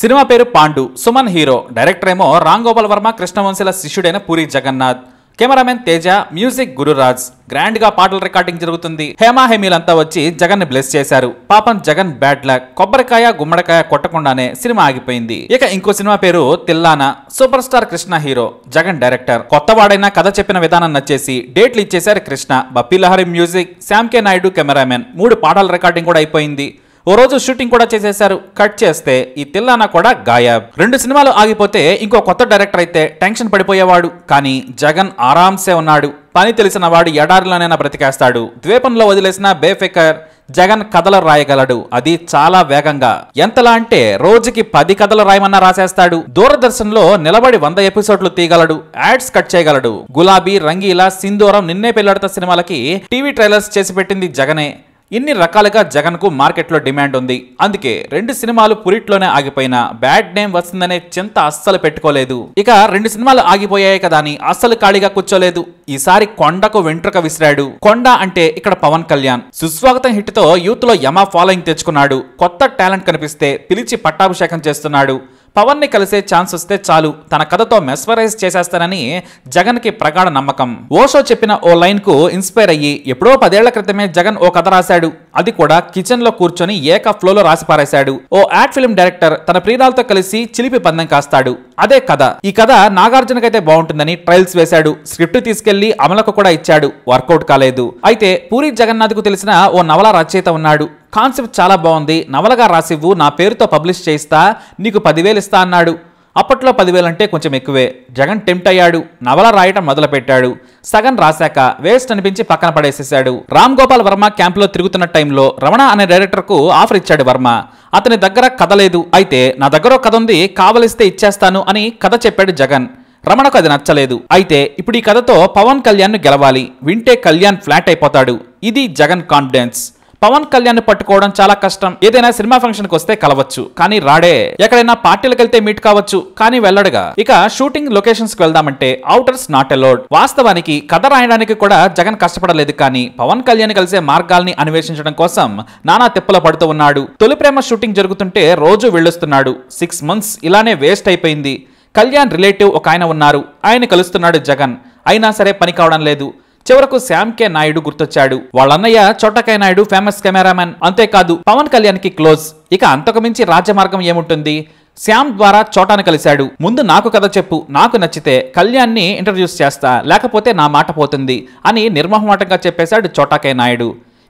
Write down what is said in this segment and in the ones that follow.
cinema పేరు Pandu Suman hero director ఏమో రామ్ గోపాల్ వర్మ కృష్ణవంశీల శిష్యుడైన Puri Jagannath cameraman Teja music Gururaj grand గా పాటల రికార్డింగ్ జరుగుతుంది హేమా హేమీలంతా వచ్చి జగన్ ని బ్లెస్ చేశారు పాపం జగన్ బ్యాడ్ లక్ కొబ్బరికాయ గుమ్మడికాయ కొట్టకుండానే సినిమా ఆగిపోయింది ఇక ఇంకో సినిమా పేరు Tillana super star Krishna hero Jagan director కొత్తవాడైనా కథ చెప్పిన విధానం నచ్చేసి డేట్లు ఇచ్చేశారు కృష్ణ బప్పీ లహరి మ్యూజిక్ శ్యామ్ నాయుడు కెమెరామెన్ మూడు పాటల రికార్డింగ్ కూడా అయిపోయింది ఓ రోజు షూటింగ్ కూడా చేసేశారు కట్ చేస్తే ఈ తిల్లాన కూడా గాయాబ్ రెండు సినిమాలు ఆగిపోతే ఇంకో కొత్త డైరెక్టర్ అయితే టెన్షన్ పడిపోయేవాడు కానీ జగన్ ఆరాంసే ఉన్నాడు పని తెలిసిన వాడు ఎడారిలోనైనా బ్రతికేస్తాడు ద్వీపంలో వదిలేసిన బేఫికర్ జగన్ కథలు రాయగలడు అది చాలా వేగంగా ఎంతలా అంటే రోజుకి పది కథలు రాయమన్నా రాసేస్తాడు దూరదర్శన్ లో నిలబడి వంద ఎపిసోడ్లు తీయగలడు యాడ్స్ కట్ చేయగలడు గులాబీ రంగీలా సింధూరం నిన్నే పెళ్లాడత సినిమాలకి టీవీ ట్రైలర్స్ చేసి పెట్టింది జగనే ఇన్ని రకాలుగా జగన్కు మార్కెట్లో డిమాండ్ ఉంది అందుకే రెండు సినిమాలు పురిట్లోనే ఆగిపోయినా బ్యాడ్ నేమ్ వస్తుందనే చింత అస్సలు పెట్టుకోలేదు ఇక రెండు సినిమాలు ఆగిపోయాయి కదా అని అస్సలు ఖాళీగా కూర్చోలేదు ఈసారి కొండకు వెంట్రుక విసిరాడు కొండ అంటే ఇక్కడ పవన్ కళ్యాణ్ సుస్వాగతం హిట్ తో యూత్ లో యమా ఫాలోయింగ్ తెచ్చుకున్నాడు కొత్త టాలెంట్ కనిపిస్తే పిలిచి పట్టాభిషేకం చేస్తున్నాడు పవన్ని కలిసే ఛాన్స్ వస్తే చాలు తన కథతో మెస్వరైజ్ చేసేస్తానని జగన్కి ప్రగాఢ నమ్మకం ఓషో చెప్పిన ఓ లైన్కు ఇన్స్పైర్ అయ్యి ఎప్పుడో పదేళ్ల క్రితమే జగన్ ఓ కథ రాశాడు అది కూడా కిచెన్ లో కూర్చొని ఏక ఫ్లోలో రాసి పారేశాడు ఓ యాడ్ ఫిల్మ్ డైరెక్టర్ తన ప్రియురాలతో కలిసి చిలిపి పందెం కాస్తాడు అదే కథ ఈ కథ నాగార్జునకైతే బాగుంటుందని ట్రయల్స్ వేశాడు స్క్రిప్ట్ తీసుకెళ్లి అమలకు కూడా ఇచ్చాడు వర్కౌట్ కాలేదు అయితే పూరి జగన్నాథ్ కు తెలిసిన ఓ నవల రచయిత ఉన్నాడు కాన్సెప్ట్ చాలా బాగుంది నవలగా రాసివ్వు నా పేరుతో పబ్లిష్ చేయిస్తా నీకు పదివేలు ఇస్తా అన్నాడు అప్పట్లో పదివేలంటే కొంచెం ఎక్కువే జగన్ టెంప్ట్ అయ్యాడు నవల రాయటం మొదలుపెట్టాడు సగన్ రాశాక వేస్ట్ అనిపించి పక్కన పడేసేశాడు రామ్ గోపాల్ వర్మ క్యాంపులో తిరుగుతున్న టైంలో రమణ అనే డైరెక్టర్కు ఆఫర్ ఇచ్చాడు వర్మ అతని దగ్గర కథ లేదు అయితే నా దగ్గర కథ ఉంది కావలిస్తే ఇచ్చేస్తాను అని కథ చెప్పాడు జగన్ రమణకు అది నచ్చలేదు అయితే ఇప్పుడు ఈ కథతో పవన్ కళ్యాణ్ను గెలవాలి వింటే కళ్యాణ్ ఫ్లాట్ అయిపోతాడు ఇది జగన్ కాన్ఫిడెన్స్ పవన్ కళ్యాణ్ పట్టుకోవడం చాలా కష్టం ఏదైనా సినిమా ఫంక్షన్ కి వస్తే కలవచ్చు కానీ రాడే ఎక్కడైనా పార్టీలకు వెళ్తే మీట్ కావచ్చు కానీ వెళ్ళడుగా ఇక షూటింగ్ లొకేషన్స్ కి వెళ్దామంటే అవుటర్స్ నాట్ అలౌడ్ వాస్తవానికి కథ రాయడానికి కూడా జగన్ కష్టపడలేదు కానీ పవన్ కళ్యాణ్ కలిసే మార్గాల్ని అన్వేషించడం కోసం నానా తిప్పల పడుతూ ఉన్నాడు తొలి ప్రేమ షూటింగ్ జరుగుతుంటే రోజు వెళ్ళొస్తున్నాడు సిక్స్ మంత్స్ ఇలానే వేస్ట్ అయిపోయింది కళ్యాణ్ రిలేటివ్ ఒక ఆయన ఉన్నారు ఆయన కలుస్తున్నాడు జగన్ అయినా సరే పని కావడం లేదు చివరకు శ్యామ్ కే నాయుడు గుర్తొచ్చాడు వాళ్ళన్నయ్య చోటకాయ నాయుడు ఫేమస్ కెమెరామెన్ అంతేకాదు పవన్ కళ్యాణ్ కి క్లోజ్ ఇక అంతకుమించి రాజ్యమార్గం ఏముంటుంది శ్యామ్ ద్వారా చోటాను కలిశాడు ముందు నాకు కథ చెప్పు నాకు నచ్చితే కళ్యాణ్ని ఇంట్రడ్యూస్ చేస్తా లేకపోతే నా మాట పోతుంది అని నిర్మహమాటంగా చెప్పేశాడు చోటాకే నాయుడు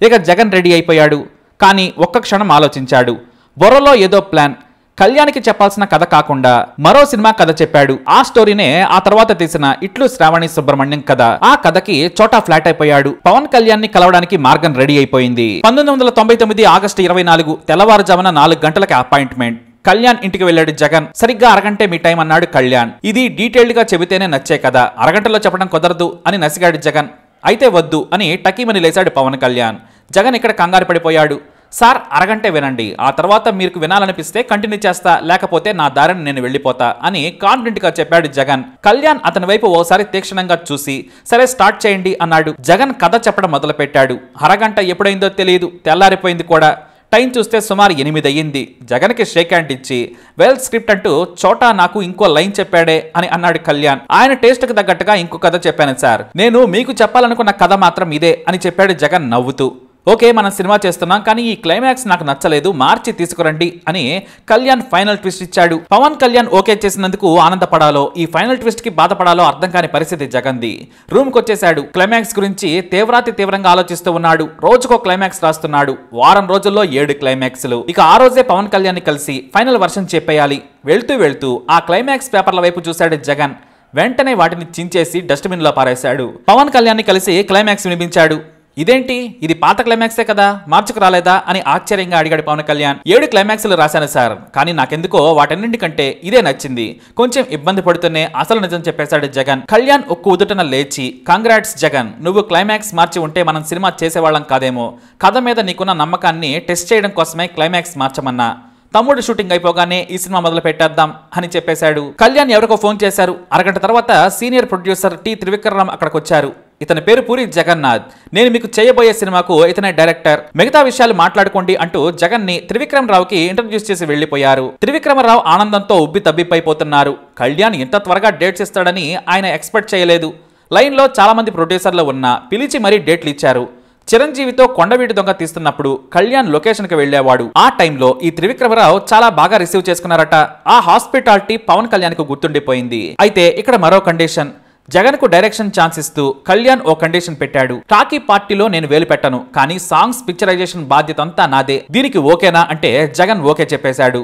ఇక జగన్ రెడీ అయిపోయాడు కానీ ఒక్క క్షణం ఆలోచించాడు బొరలో ఏదో ప్లాన్ కళ్యాణ్కి చెప్పాల్సిన కథ కాకుండా మరో సినిమా కథ చెప్పాడు ఆ స్టోరీనే ఆ తర్వాత తీసిన ఇట్లు శ్రావణి సుబ్రహ్మణ్యం కథ ఆ కథకి చోటా ఫ్లాట్ అయిపోయాడు పవన్ కళ్యాణ్ ని కలవడానికి మార్గం రెడీ అయిపోయింది పంతొమ్మిది వందల తొంభై తొమ్మిది ఆగస్టు ఇరవై నాలుగు తెల్లవారుజామున నాలుగు గంటలకి అపాయింట్మెంట్ కళ్యాణ్ ఇంటికి వెళ్ళాడు జగన్ సరిగ్గా అరగంటే మీ టైం అన్నాడు కళ్యాణ్ ఇది డీటెయిల్డ్ గా చెబితేనే నచ్చే కదా అరగంటలో చెప్పడం కుదరదు అని నసిగాడు జగన్ అయితే వద్దు అని టకీమని లేశాడు పవన్ కళ్యాణ్ జగన్ ఇక్కడ కంగారు పడిపోయాడు సార్ అరగంటే వినండి ఆ తర్వాత మీకు వినాలనిపిస్తే కంటిన్యూ చేస్తా లేకపోతే నా దారిని నేను వెళ్ళిపోతా అని కాన్ఫిడెంట్గా చెప్పాడు జగన్ కళ్యాణ్ అతని వైపు ఓసారి తీక్షణంగా చూసి సరే స్టార్ట్ చేయండి అన్నాడు జగన్ కథ చెప్పడం మొదలుపెట్టాడు అరగంట ఎప్పుడైందో తెలియదు తెల్లారిపోయింది కూడా టైం చూస్తే సుమారు ఎనిమిది అయ్యింది జగన్కి షేక్ హ్యాండ్ ఇచ్చి వెల్ స్క్రిప్ట్ అంటూ చోటా నాకు ఇంకో లైన్ చెప్పాడే అని అన్నాడు కళ్యాణ్ ఆయన టేస్ట్కి తగ్గట్టుగా ఇంకో కథ చెప్పాను సార్ నేను మీకు చెప్పాలనుకున్న కథ మాత్రం ఇదే అని చెప్పాడు జగన్ నవ్వుతూ ఓకే మనం సినిమా చేస్తున్నాం కానీ ఈ క్లైమాక్స్ నాకు నచ్చలేదు మార్చి తీసుకురండి అని కళ్యాణ్ ఫైనల్ ట్విస్ట్ ఇచ్చాడు పవన్ కళ్యాణ్ ఓకే చేసినందుకు ఆనందపడాలో ఈ ఫైనల్ ట్విస్ట్ కి బాధపడాలో అర్థం కాని పరిస్థితి జగన్ది రూమ్ కొచ్చేశాడు క్లైమాక్స్ గురించి తీవ్రాతి తీవ్రంగా ఆలోచిస్తూ ఉన్నాడు రోజుకో క్లైమాక్స్ రాస్తున్నాడు వారం రోజుల్లో ఏడు క్లైమాక్స్లు ఇక ఆ రోజే పవన్ కళ్యాణ్ కలిసి ఫైనల్ వర్షన్ చెప్పేయాలి వెళ్తూ వెళ్తూ ఆ క్లైమాక్స్ పేపర్ల వైపు చూశాడు జగన్ వెంటనే వాటిని చించేసి డస్ట్బిన్లో పారేశాడు పవన్ కళ్యాణ్ కలిసి క్లైమాక్స్ వినిపించాడు ఇదేంటి ఇది పాత క్లైమాక్సే కదా మార్చుకు రాలేదా అని ఆశ్చర్యంగా అడిగాడు పవన్ కళ్యాణ్ ఏడు క్లైమాక్స్లు రాశాను సార్ కానీ నాకెందుకో వాటన్నింటికంటే ఇదే నచ్చింది కొంచెం ఇబ్బంది పడుతూనే అసలు నిజం చెప్పేశాడు జగన్ కళ్యాణ్ ఒక్క ఉదుటన లేచి కాంగ్రాట్స్ జగన్ నువ్వు క్లైమాక్స్ మార్చి ఉంటే మనం సినిమా చేసేవాళ్ళం కాదేమో కథ మీద నీకున్న నమ్మకాన్ని టెస్ట్ చేయడం కోసమే క్లైమాక్స్ మార్చమన్నా తమ్ముడు షూటింగ్ అయిపోగానే ఈ సినిమా మొదలు పెట్టేద్దాం అని చెప్పేశాడు కళ్యాణ్ ఎవరికో ఫోన్ చేశారు అరగంట తర్వాత సీనియర్ ప్రొడ్యూసర్ టి త్రివిక్రమ్ అక్కడికి వచ్చారు ఇతని పేరు పూరి జగన్నాథ్ నేను మీకు చేయబోయే సినిమాకు ఇతనే డైరెక్టర్ మిగతా విషయాలు మాట్లాడుకోండి అంటూ జగన్ ని త్రివిక్రమ్ రావుకి ఇంట్రడ్యూస్ చేసి వెళ్లిపోయారు త్రివిక్రమరావు ఆనందంతో ఉబ్బి తబ్బిప్పైపోతున్నారు కళ్యాణ్ ఇంత త్వరగా డేట్స్ ఇస్తాడని ఆయన ఎక్స్పెక్ట్ చేయలేదు లైన్లో చాలామంది ప్రొడ్యూసర్లు ఉన్నా పిలిచి మరీ డేట్లు ఇచ్చారు చిరంజీవితో కొండవీటి దొంగ తీస్తున్నప్పుడు కళ్యాణ్ లొకేషన్ కి వెళ్ళేవాడు ఆ టైంలో ఈ త్రివిక్రమరావు చాలా బాగా రిసీవ్ చేసుకున్నారట ఆ హాస్పిటాలిటీ పవన్ కళ్యాణ్ కు గుర్తుండిపోయింది అయితే ఇక్కడ మరో కండిషన్ జగన్ కు డైరెక్షన్ ఛాన్స్ ఇస్తూ కళ్యాణ్ ఓ కండిషన్ పెట్టాడు టాకీ పార్టీలో నేను వేలు పెట్టను కానీ సాంగ్స్ పిక్చరైజేషన్ బాధ్యత అంతా నాదే దీనికి ఓకేనా అంటే జగన్ ఓకే చెప్పేశాడు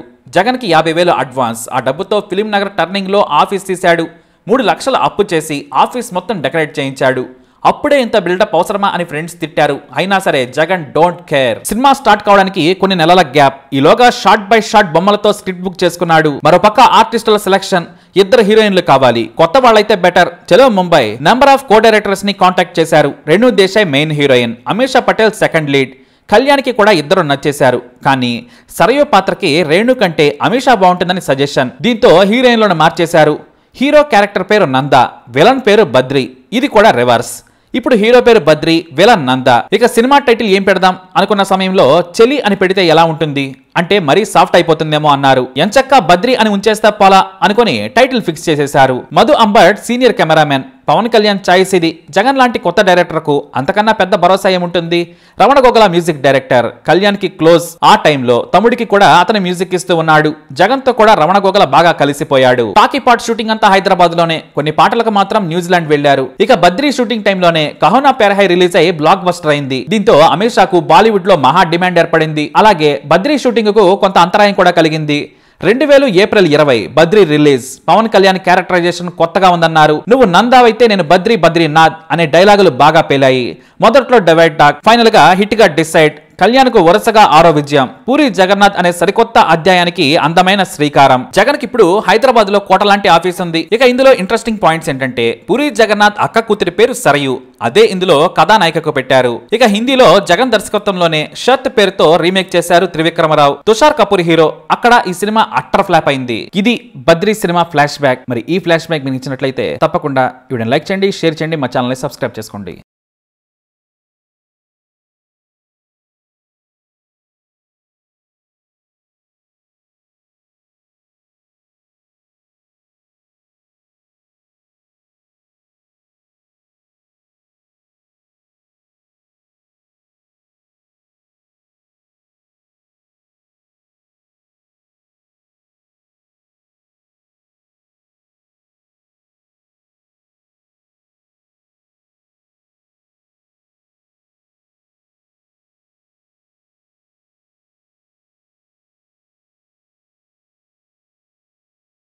కి యాభై వేలు అడ్వాన్స్ ఆ డబ్బుతో ఫిలిం నగర్ టర్నింగ్ లో ఆఫీస్ తీశాడు మూడు లక్షల అప్పు చేసి ఆఫీస్ మొత్తం డెకరేట్ చేయించాడు అప్పుడే ఇంత బిల్డప్ అవసరమా అని ఫ్రెండ్స్ తిట్టారు అయినా సరే Jagan don't care cinema start కావడానికి కొన్ని నెలల గ్యాప్ ఈలోగా షార్ట్ బై షార్ట్ బొమ్మలతో స్క్రిప్ట్ బుక్ చేసుకున్నాడు మరోపక్క ఆర్టిస్టుల సెలక్షన్ ఇద్దరు హీరోయిన్లు కావాలి కొత్త వాళ్ళైతే బెటర్ చలో Mumbai number of co directors ని కాంటాక్ట్ చేశారు Renu Desai main heroine Amisha Patel second lead కళ్యాణ్కి కూడా ఇద్దరు నచ్చేశారు కానీ సరయో పాత్రకి రేణు కంటే అమీషా బాగుంటుందని సజెషన్ దీంతో హీరోయిన్లను మార్చేశారు హీరో క్యారెక్టర్ పేరు నంద విలన్ పేరు బద్రి ఇది కూడా రివర్స్ ఇప్పుడు హీరో పేరు బద్రి విలన్ నంద ఇక సినిమా టైటిల్ ఏం పెడదాం అనుకున్న సమయంలో చెలి అని పెడితే ఎలా ఉంటుంది అంటే మరీ సాఫ్ట్ అయిపోతుందేమో అన్నారు ఎంచక్క బద్రి అని ఉంచేస్తా పోలా అనుకుని టైటిల్ ఫిక్స్ చేసేశారు Madhu Ambat senior cameraman Pawan Kalyan choice ఇది జగన్ లాంటి కొత్త డైరెక్టర్కు అంతకన్నా పెద్ద భరోసా ఏముంటుంది రమణ గోగల మ్యూజిక్ డైరెక్టర్ కళ్యాణ్కి క్లోజ్ ఆ టైంలో తమ్ముడికి కూడా అతను మ్యూజిక్ ఇస్తూ ఉన్నాడు జగన్తో కూడా రమణ గోగల బాగా కలిసిపోయాడు టాకీ పాట్ షూటింగ్ అంతా హైదరాబాద్ లోనే కొన్ని పాటలకు మాత్రం న్యూజిలాండ్ వెళ్లారు ఇక బద్రీ షూటింగ్ టైంలోనే కహోనా పెరహై రిలీజ్ అయ్యి బ్లాక్ బస్టర్ అయింది దీంతో అమిత్ షాకు బాలీవుడ్ లో మహా డిమాండ్ ఏర్పడింది అలాగే బద్రీ షూటింగ్ కు కొంత అంతరాయం కూడా కలిగింది రెండు వేలు ఏప్రిల్ ఇరవై బద్రీ రిలీజ్ పవన్ కళ్యాణ్ క్యారెక్టరైజేషన్ కొత్తగా ఉందన్నారు నువ్వు నందావైతే నేను బద్రి బద్రీ నాథ్ అనే డైలాగులు బాగా పేలాయి మొదట్లో డివైడ్ టాక్ ఫైనల్ గా హిట్ గా డిసైడ్ కళ్యాణ్కు వరుసగా ఆరో విజయం పూరి జగన్నాథ్ అనే సరికొత్త అధ్యాయానికి అందమైన శ్రీకారం జగన్ కి ఇప్పుడు హైదరాబాద్ లో కోట లాంటి ఆఫీస్ ఉంది ఇక ఇందులో ఇంట్రెస్టింగ్ పాయింట్స్ ఏంటంటే పూరి జగన్నాథ్ అక్క కూతురి పేరు సరయు అదే ఇందులో కథానాయికకు పెట్టారు ఇక హిందీలో జగన్ దర్శకత్వంలోనే షర్త్ పేరుతో రీమేక్ చేశారు త్రివిక్రమరావు తుషార్ కపూర్ హీరో అక్కడ ఈ సినిమా అట్టర్ ఫ్లాప్ అయింది ఇది బద్రీ సినిమా ఫ్లాష్ బ్యాక్ మరి ఈ ఫ్లాష్ బ్యాక్ మీకు ఇచ్చినట్లయితే తప్పకుండా ఇవిడని లైక్ చేయండి షేర్ చేయండి మా ఛానల్ని సబ్స్క్రైబ్ చేసుకోండి